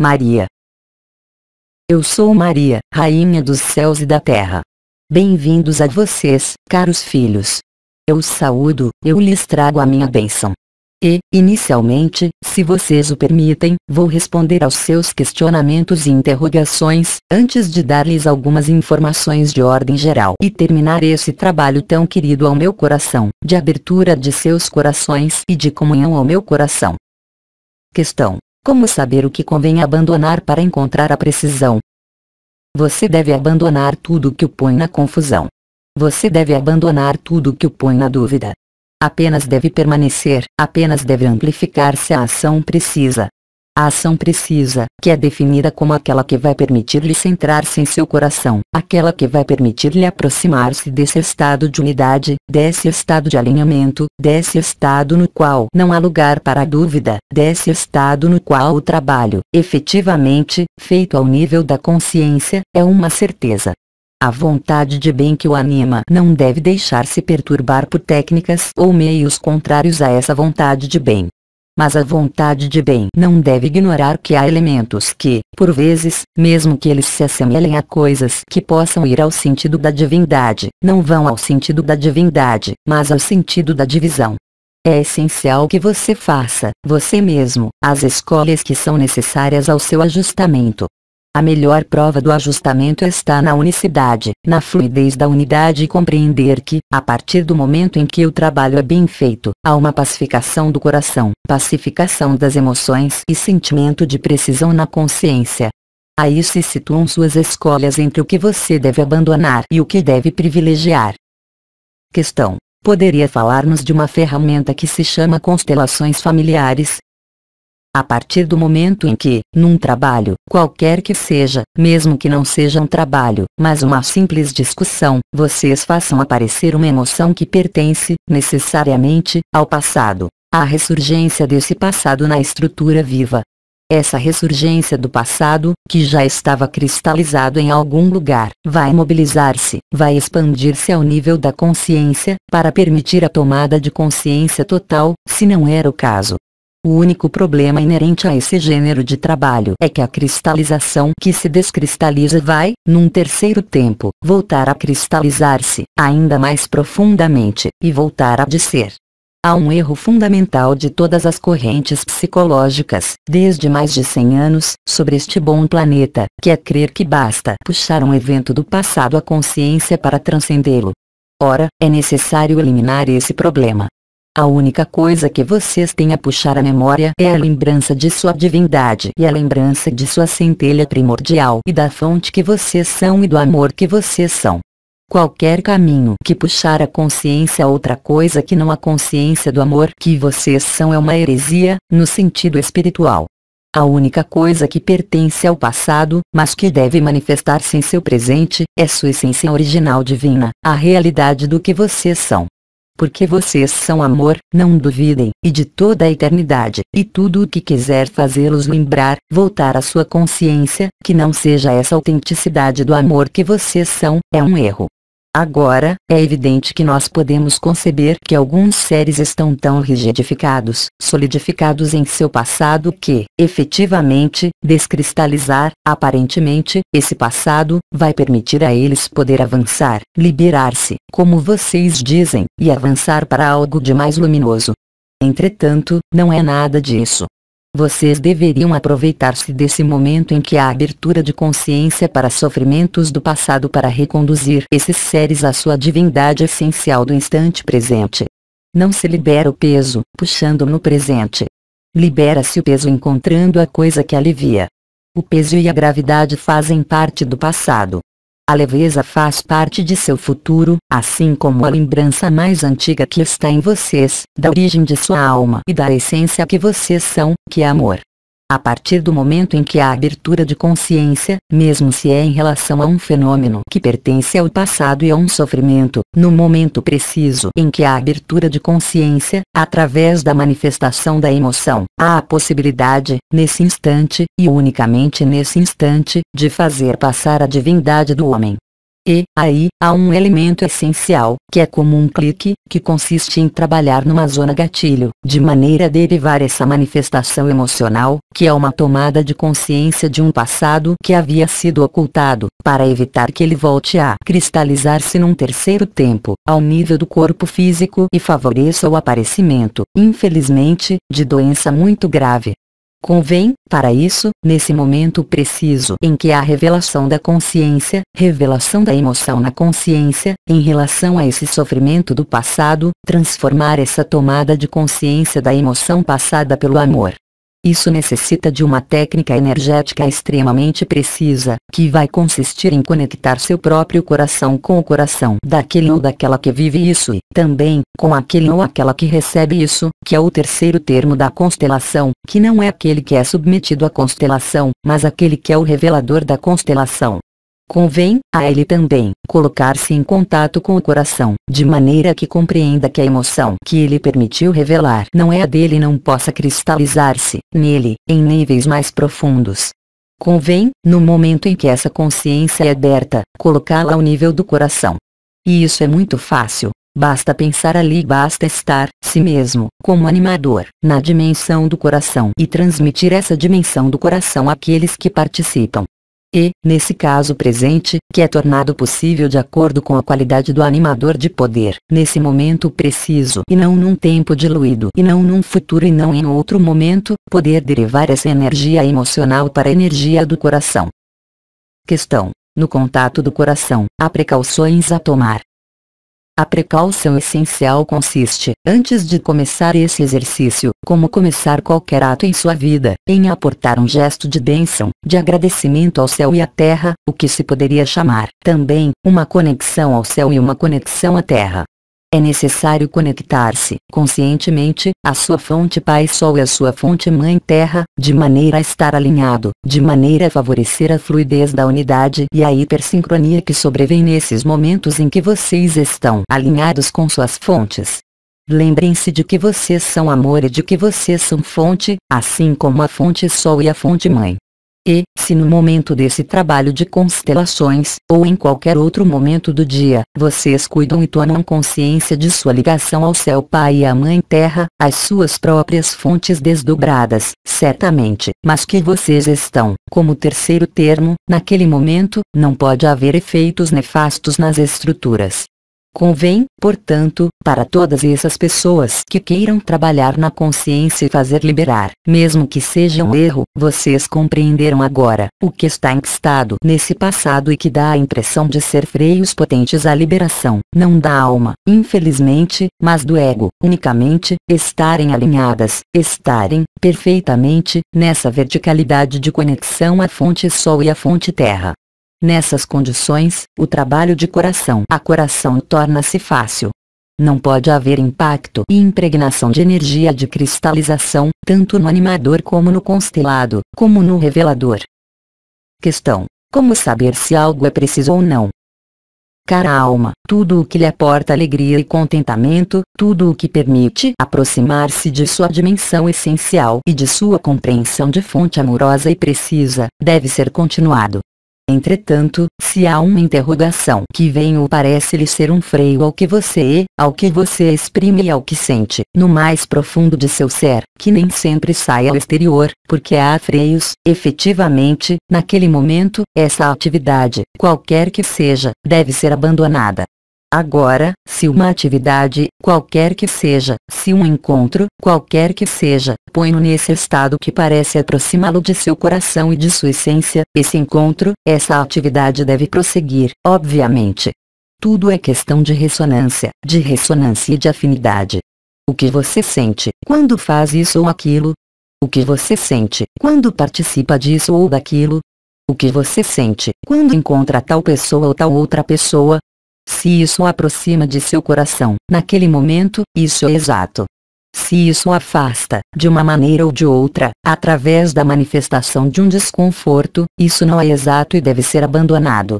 Maria. Eu sou Maria, Rainha dos céus e da terra. Bem-vindos a vocês, caros filhos. Eu os saúdo, eu lhes trago a minha bênção. E, inicialmente, se vocês o permitem, vou responder aos seus questionamentos e interrogações, antes de dar-lhes algumas informações de ordem geral e terminar esse trabalho tão querido ao meu coração, de abertura de seus corações e de comunhão ao meu coração. Questão como saber o que convém abandonar para encontrar a precisão? Você deve abandonar tudo que o põe na confusão. Você deve abandonar tudo que o põe na dúvida. Apenas deve permanecer, apenas deve amplificar se a ação precisa. A ação precisa, que é definida como aquela que vai permitir-lhe centrar-se em seu coração, aquela que vai permitir-lhe aproximar-se desse estado de unidade, desse estado de alinhamento, desse estado no qual não há lugar para dúvida, desse estado no qual o trabalho, efetivamente, feito ao nível da consciência, é uma certeza. A vontade de bem que o anima não deve deixar-se perturbar por técnicas ou meios contrários a essa vontade de bem mas a vontade de bem não deve ignorar que há elementos que, por vezes, mesmo que eles se assemelhem a coisas que possam ir ao sentido da divindade, não vão ao sentido da divindade, mas ao sentido da divisão. É essencial que você faça, você mesmo, as escolhas que são necessárias ao seu ajustamento, a melhor prova do ajustamento está na unicidade, na fluidez da unidade e compreender que, a partir do momento em que o trabalho é bem feito, há uma pacificação do coração, pacificação das emoções e sentimento de precisão na consciência. Aí se situam suas escolhas entre o que você deve abandonar e o que deve privilegiar. Questão: Poderia falar-nos de uma ferramenta que se chama constelações familiares, a partir do momento em que, num trabalho, qualquer que seja, mesmo que não seja um trabalho, mas uma simples discussão, vocês façam aparecer uma emoção que pertence, necessariamente, ao passado, a ressurgência desse passado na estrutura viva. Essa ressurgência do passado, que já estava cristalizado em algum lugar, vai mobilizar-se, vai expandir-se ao nível da consciência, para permitir a tomada de consciência total, se não era o caso, o único problema inerente a esse gênero de trabalho é que a cristalização que se descristaliza vai, num terceiro tempo, voltar a cristalizar-se, ainda mais profundamente, e voltar a descer. Há um erro fundamental de todas as correntes psicológicas, desde mais de 100 anos, sobre este bom planeta, que é crer que basta puxar um evento do passado à consciência para transcendê-lo. Ora, é necessário eliminar esse problema, a única coisa que vocês têm a puxar à memória é a lembrança de sua divindade e a lembrança de sua centelha primordial e da fonte que vocês são e do amor que vocês são. Qualquer caminho que puxar a consciência a outra coisa que não a consciência do amor que vocês são é uma heresia, no sentido espiritual. A única coisa que pertence ao passado, mas que deve manifestar-se em seu presente, é sua essência original divina, a realidade do que vocês são porque vocês são amor, não duvidem, e de toda a eternidade, e tudo o que quiser fazê-los lembrar, voltar à sua consciência, que não seja essa autenticidade do amor que vocês são, é um erro. Agora, é evidente que nós podemos conceber que alguns seres estão tão rigidificados, solidificados em seu passado que, efetivamente, descristalizar, aparentemente, esse passado, vai permitir a eles poder avançar, liberar-se, como vocês dizem, e avançar para algo de mais luminoso. Entretanto, não é nada disso. Vocês deveriam aproveitar-se desse momento em que há abertura de consciência para sofrimentos do passado para reconduzir esses seres à sua divindade essencial do instante presente. Não se libera o peso, puxando no presente. Libera-se o peso encontrando a coisa que alivia. O peso e a gravidade fazem parte do passado, a leveza faz parte de seu futuro, assim como a lembrança mais antiga que está em vocês, da origem de sua alma e da essência que vocês são, que é amor. A partir do momento em que há abertura de consciência, mesmo se é em relação a um fenômeno que pertence ao passado e a um sofrimento, no momento preciso em que há abertura de consciência, através da manifestação da emoção, há a possibilidade, nesse instante, e unicamente nesse instante, de fazer passar a divindade do homem e, aí, há um elemento essencial, que é como um clique, que consiste em trabalhar numa zona gatilho, de maneira a derivar essa manifestação emocional, que é uma tomada de consciência de um passado que havia sido ocultado, para evitar que ele volte a cristalizar-se num terceiro tempo, ao nível do corpo físico e favoreça o aparecimento, infelizmente, de doença muito grave, Convém, para isso, nesse momento preciso em que há revelação da consciência, revelação da emoção na consciência, em relação a esse sofrimento do passado, transformar essa tomada de consciência da emoção passada pelo amor isso necessita de uma técnica energética extremamente precisa, que vai consistir em conectar seu próprio coração com o coração daquele ou daquela que vive isso e, também, com aquele ou aquela que recebe isso, que é o terceiro termo da constelação, que não é aquele que é submetido à constelação, mas aquele que é o revelador da constelação. Convém a ele também colocar-se em contato com o coração, de maneira que compreenda que a emoção que ele permitiu revelar não é a dele e não possa cristalizar-se nele, em níveis mais profundos. Convém, no momento em que essa consciência é aberta, colocá-la ao nível do coração. E isso é muito fácil. Basta pensar ali, basta estar, si mesmo, como animador, na dimensão do coração e transmitir essa dimensão do coração àqueles que participam e, nesse caso presente, que é tornado possível de acordo com a qualidade do animador de poder, nesse momento preciso e não num tempo diluído e não num futuro e não em outro momento, poder derivar essa energia emocional para a energia do coração. Questão: No contato do coração, há precauções a tomar. A precaução essencial consiste, antes de começar esse exercício, como começar qualquer ato em sua vida, em aportar um gesto de bênção, de agradecimento ao céu e à terra, o que se poderia chamar também uma conexão ao céu e uma conexão à terra. É necessário conectar-se conscientemente à sua fonte Pai Sol e à sua fonte Mãe Terra, de maneira a estar alinhado, de maneira a favorecer a fluidez da unidade e a hipersincronia que sobrevém nesses momentos em que vocês estão alinhados com suas fontes. Lembrem-se de que vocês são amor e de que vocês são fonte, assim como a fonte Sol e a fonte Mãe. E, se no momento desse trabalho de constelações, ou em qualquer outro momento do dia, vocês cuidam e tomam consciência de sua ligação ao céu Pai e à Mãe Terra, as suas próprias fontes desdobradas, certamente, mas que vocês estão, como terceiro termo, naquele momento, não pode haver efeitos nefastos nas estruturas, Convém, portanto, para todas essas pessoas que queiram trabalhar na consciência e fazer liberar, mesmo que seja um erro, vocês compreenderam agora o que está encostado nesse passado e que dá a impressão de ser freios potentes à liberação, não da alma, infelizmente, mas do ego, unicamente, estarem alinhadas, estarem, perfeitamente, nessa verticalidade de conexão à fonte sol e à fonte terra, Nessas condições, o trabalho de coração a coração torna-se fácil. Não pode haver impacto e impregnação de energia de cristalização, tanto no animador como no constelado, como no revelador. Questão: Como saber se algo é preciso ou não? Cara alma, tudo o que lhe aporta alegria e contentamento, tudo o que permite aproximar-se de sua dimensão essencial e de sua compreensão de fonte amorosa e precisa, deve ser continuado. Entretanto, se há uma interrogação que vem ou parece-lhe ser um freio ao que você é, ao que você exprime e ao que sente, no mais profundo de seu ser, que nem sempre sai ao exterior, porque há freios, efetivamente, naquele momento, essa atividade, qualquer que seja, deve ser abandonada, Agora, se uma atividade, qualquer que seja, se um encontro, qualquer que seja, põe-no nesse estado que parece aproximá-lo de seu coração e de sua essência, esse encontro, essa atividade deve prosseguir, obviamente. Tudo é questão de ressonância, de ressonância e de afinidade. O que você sente quando faz isso ou aquilo? O que você sente quando participa disso ou daquilo? O que você sente quando encontra tal pessoa ou tal outra pessoa? Se isso o aproxima de seu coração, naquele momento, isso é exato. Se isso o afasta, de uma maneira ou de outra, através da manifestação de um desconforto, isso não é exato e deve ser abandonado.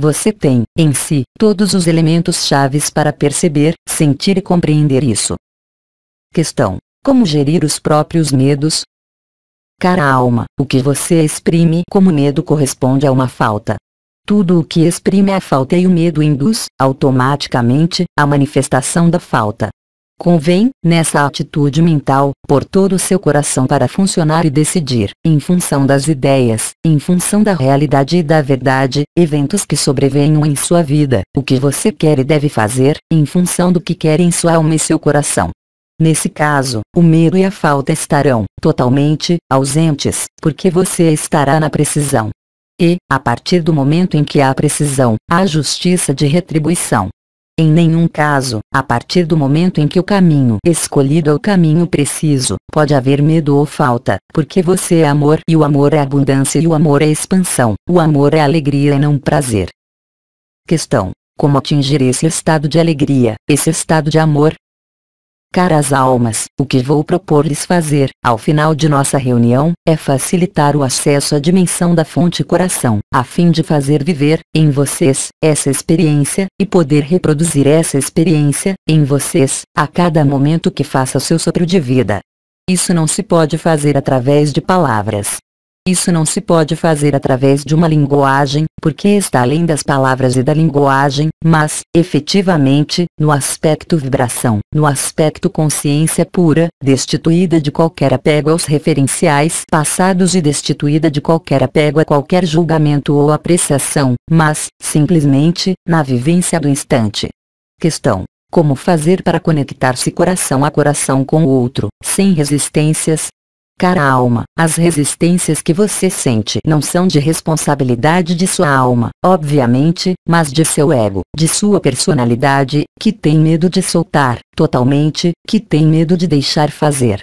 Você tem, em si, todos os elementos chaves para perceber, sentir e compreender isso. Questão: Como gerir os próprios medos? Cara alma, o que você exprime como medo corresponde a uma falta, tudo o que exprime a falta e o medo induz, automaticamente, a manifestação da falta. Convém, nessa atitude mental, por todo o seu coração para funcionar e decidir, em função das ideias, em função da realidade e da verdade, eventos que sobrevenham em sua vida, o que você quer e deve fazer, em função do que quer em sua alma e seu coração. Nesse caso, o medo e a falta estarão totalmente ausentes, porque você estará na precisão, e, a partir do momento em que há precisão, há justiça de retribuição. Em nenhum caso, a partir do momento em que o caminho escolhido é o caminho preciso, pode haver medo ou falta, porque você é amor e o amor é abundância e o amor é expansão, o amor é alegria e não prazer. Questão: Como atingir esse estado de alegria, esse estado de amor, Caras almas, o que vou propor-lhes fazer, ao final de nossa reunião, é facilitar o acesso à dimensão da fonte coração, a fim de fazer viver, em vocês, essa experiência, e poder reproduzir essa experiência, em vocês, a cada momento que faça seu sopro de vida. Isso não se pode fazer através de palavras, isso não se pode fazer através de uma linguagem, porque está além das palavras e da linguagem, mas, efetivamente, no aspecto vibração, no aspecto consciência pura, destituída de qualquer apego aos referenciais passados e destituída de qualquer apego a qualquer julgamento ou apreciação, mas, simplesmente, na vivência do instante. Questão. Como fazer para conectar-se coração a coração com o outro, sem resistências, cara alma. As resistências que você sente não são de responsabilidade de sua alma, obviamente, mas de seu ego, de sua personalidade, que tem medo de soltar, totalmente, que tem medo de deixar fazer.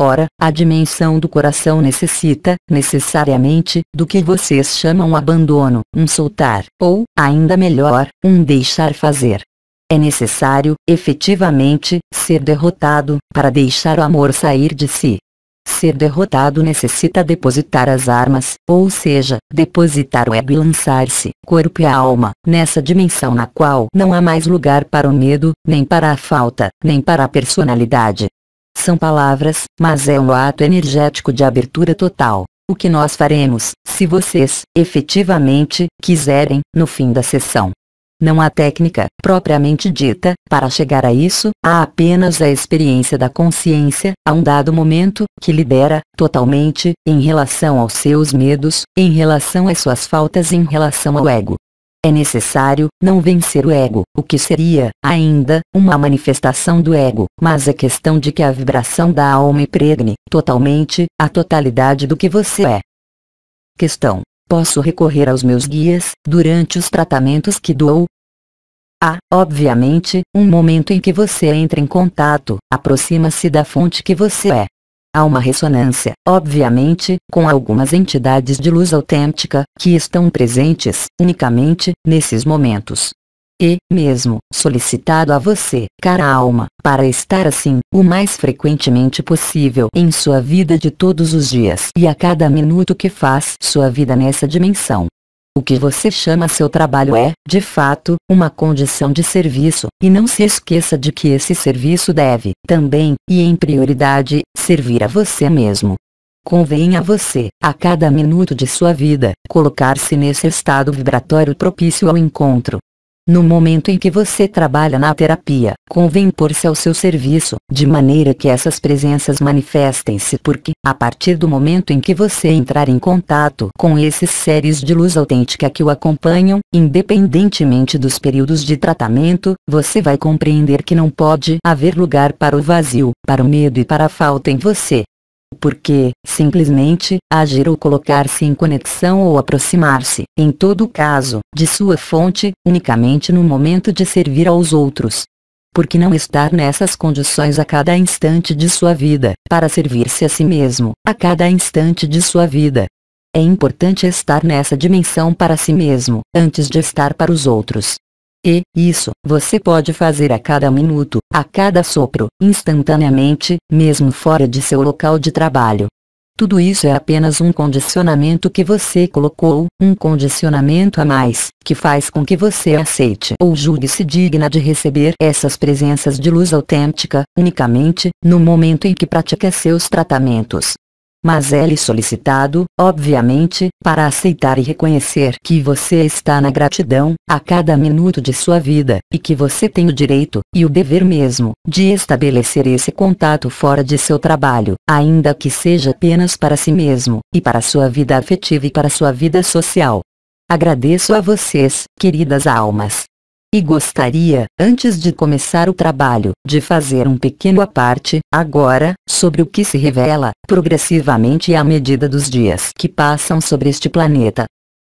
Ora, a dimensão do coração necessita, necessariamente, do que vocês chamam abandono, um soltar, ou, ainda melhor, um deixar fazer. É necessário, efetivamente, ser derrotado, para deixar o amor sair de si, ser derrotado necessita depositar as armas, ou seja, depositar o ego e lançar-se, corpo e alma, nessa dimensão na qual não há mais lugar para o medo, nem para a falta, nem para a personalidade. São palavras, mas é um ato energético de abertura total. O que nós faremos, se vocês, efetivamente, quiserem, no fim da sessão, não há técnica, propriamente dita, para chegar a isso, há apenas a experiência da consciência, a um dado momento, que lidera, totalmente, em relação aos seus medos, em relação às suas faltas em relação ao ego. É necessário não vencer o ego, o que seria, ainda, uma manifestação do ego, mas é questão de que a vibração da alma impregne, totalmente, a totalidade do que você é. Questão Posso recorrer aos meus guias, durante os tratamentos que dou, Há, ah, obviamente, um momento em que você entra em contato, aproxima-se da fonte que você é. Há uma ressonância, obviamente, com algumas entidades de luz autêntica, que estão presentes, unicamente, nesses momentos e, mesmo, solicitado a você, cara alma, para estar assim, o mais frequentemente possível em sua vida de todos os dias e a cada minuto que faz sua vida nessa dimensão. O que você chama seu trabalho é, de fato, uma condição de serviço, e não se esqueça de que esse serviço deve, também, e em prioridade, servir a você mesmo. Convém a você, a cada minuto de sua vida, colocar-se nesse estado vibratório propício ao encontro, no momento em que você trabalha na terapia, convém pôr-se ao seu serviço, de maneira que essas presenças manifestem-se porque, a partir do momento em que você entrar em contato com esses seres de luz autêntica que o acompanham, independentemente dos períodos de tratamento, você vai compreender que não pode haver lugar para o vazio, para o medo e para a falta em você porque, simplesmente, agir ou colocar-se em conexão ou aproximar-se, em todo caso, de sua fonte, unicamente no momento de servir aos outros. Porque não estar nessas condições a cada instante de sua vida, para servir-se a si mesmo, a cada instante de sua vida. É importante estar nessa dimensão para si mesmo, antes de estar para os outros. E, isso, você pode fazer a cada minuto, a cada sopro, instantaneamente, mesmo fora de seu local de trabalho. Tudo isso é apenas um condicionamento que você colocou, um condicionamento a mais, que faz com que você aceite ou julgue-se digna de receber essas presenças de luz autêntica, unicamente, no momento em que pratica seus tratamentos mas é lhe solicitado, obviamente, para aceitar e reconhecer que você está na gratidão, a cada minuto de sua vida, e que você tem o direito, e o dever mesmo, de estabelecer esse contato fora de seu trabalho, ainda que seja apenas para si mesmo, e para sua vida afetiva e para sua vida social. Agradeço a vocês, queridas almas, e gostaria, antes de começar o trabalho, de fazer um pequeno aparte, agora, sobre o que se revela, progressivamente à medida dos dias que passam sobre este planeta.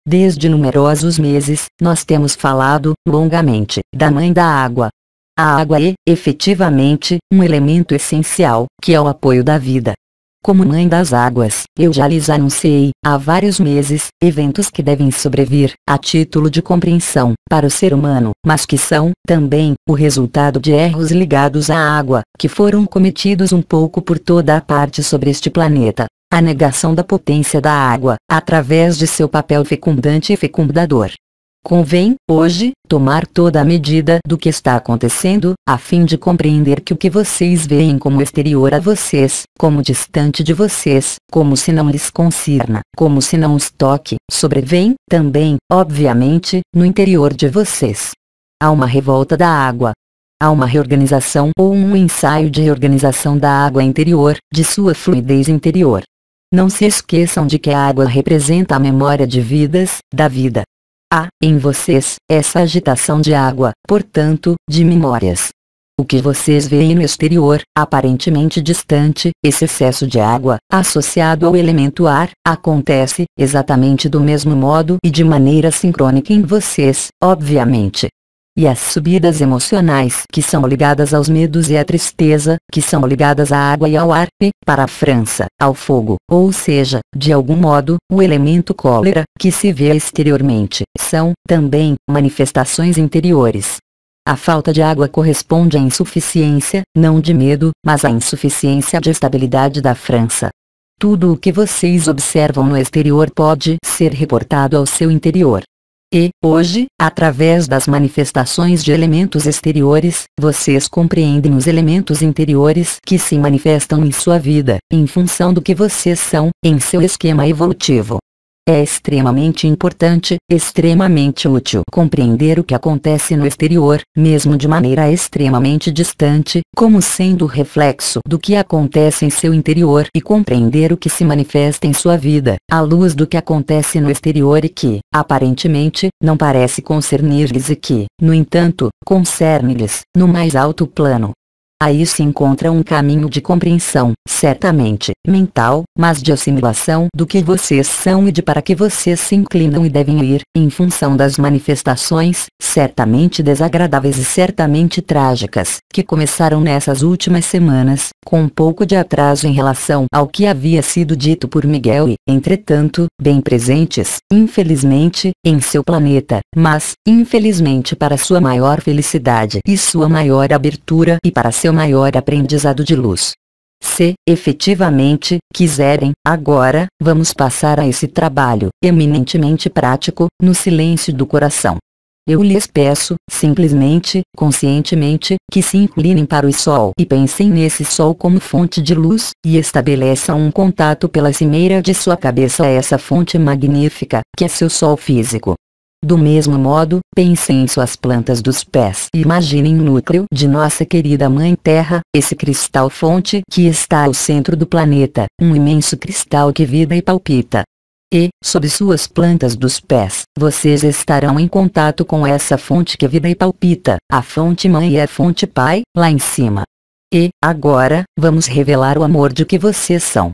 Desde numerosos meses, nós temos falado, longamente, da Mãe da Água. A água é, efetivamente, um elemento essencial, que é o apoio da vida, como mãe das águas, eu já lhes anunciei, há vários meses, eventos que devem sobrevir, a título de compreensão, para o ser humano, mas que são, também, o resultado de erros ligados à água, que foram cometidos um pouco por toda a parte sobre este planeta. A negação da potência da água, através de seu papel fecundante e fecundador, Convém, hoje, tomar toda a medida do que está acontecendo, a fim de compreender que o que vocês veem como exterior a vocês, como distante de vocês, como se não lhes concirna, como se não os toque, sobrevém, também, obviamente, no interior de vocês. Há uma revolta da água. Há uma reorganização ou um ensaio de reorganização da água interior, de sua fluidez interior. Não se esqueçam de que a água representa a memória de vidas, da vida, há, em vocês, essa agitação de água, portanto, de memórias. O que vocês veem no exterior, aparentemente distante, esse excesso de água, associado ao elemento ar, acontece, exatamente do mesmo modo e de maneira sincrônica em vocês, obviamente, e as subidas emocionais que são ligadas aos medos e à tristeza, que são ligadas à água e ao ar, e, para a França, ao fogo, ou seja, de algum modo, o elemento cólera, que se vê exteriormente, são, também, manifestações interiores. A falta de água corresponde à insuficiência, não de medo, mas à insuficiência de estabilidade da França. Tudo o que vocês observam no exterior pode ser reportado ao seu interior. E, hoje, através das manifestações de elementos exteriores, vocês compreendem os elementos interiores que se manifestam em sua vida, em função do que vocês são, em seu esquema evolutivo. É extremamente importante, extremamente útil compreender o que acontece no exterior, mesmo de maneira extremamente distante, como sendo reflexo do que acontece em seu interior e compreender o que se manifesta em sua vida, à luz do que acontece no exterior e que, aparentemente, não parece concernir-lhes e que, no entanto, concerne-lhes, no mais alto plano, Aí se encontra um caminho de compreensão, certamente, mental, mas de assimilação do que vocês são e de para que vocês se inclinam e devem ir, em função das manifestações, certamente desagradáveis e certamente trágicas, que começaram nessas últimas semanas, com um pouco de atraso em relação ao que havia sido dito por Miguel e, entretanto, bem presentes, infelizmente, em seu planeta, mas, infelizmente para sua maior felicidade e sua maior abertura e para seu seu maior aprendizado de luz. Se, efetivamente, quiserem, agora, vamos passar a esse trabalho, eminentemente prático, no silêncio do coração. Eu lhes peço, simplesmente, conscientemente, que se inclinem para o Sol e pensem nesse Sol como fonte de luz, e estabeleçam um contato pela cimeira de sua cabeça a essa fonte magnífica, que é seu Sol físico. Do mesmo modo, pensem em suas plantas dos pés. Imaginem o núcleo de nossa querida Mãe Terra, esse cristal fonte que está ao centro do planeta, um imenso cristal que vida e palpita. E, sob suas plantas dos pés, vocês estarão em contato com essa fonte que vida e palpita, a fonte mãe e é a fonte pai, lá em cima. E, agora, vamos revelar o amor de que vocês são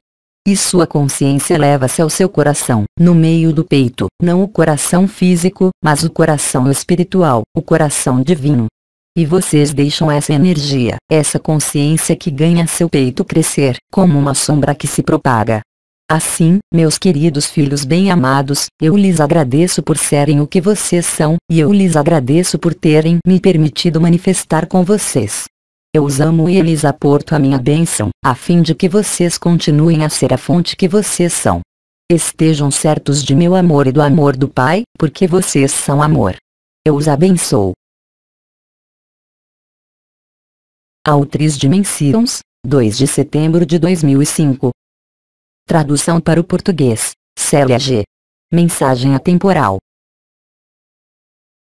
e sua consciência eleva-se ao seu coração, no meio do peito, não o coração físico, mas o coração espiritual, o coração divino. E vocês deixam essa energia, essa consciência que ganha seu peito crescer, como uma sombra que se propaga. Assim, meus queridos filhos bem-amados, eu lhes agradeço por serem o que vocês são, e eu lhes agradeço por terem me permitido manifestar com vocês. Eu os amo e eles aporto a minha bênção, a fim de que vocês continuem a ser a fonte que vocês são. Estejam certos de meu amor e do amor do Pai, porque vocês são amor. Eu os abençoo. Autriz de Mencions, 2 de setembro de 2005. Tradução para o português, Célia G. Mensagem atemporal.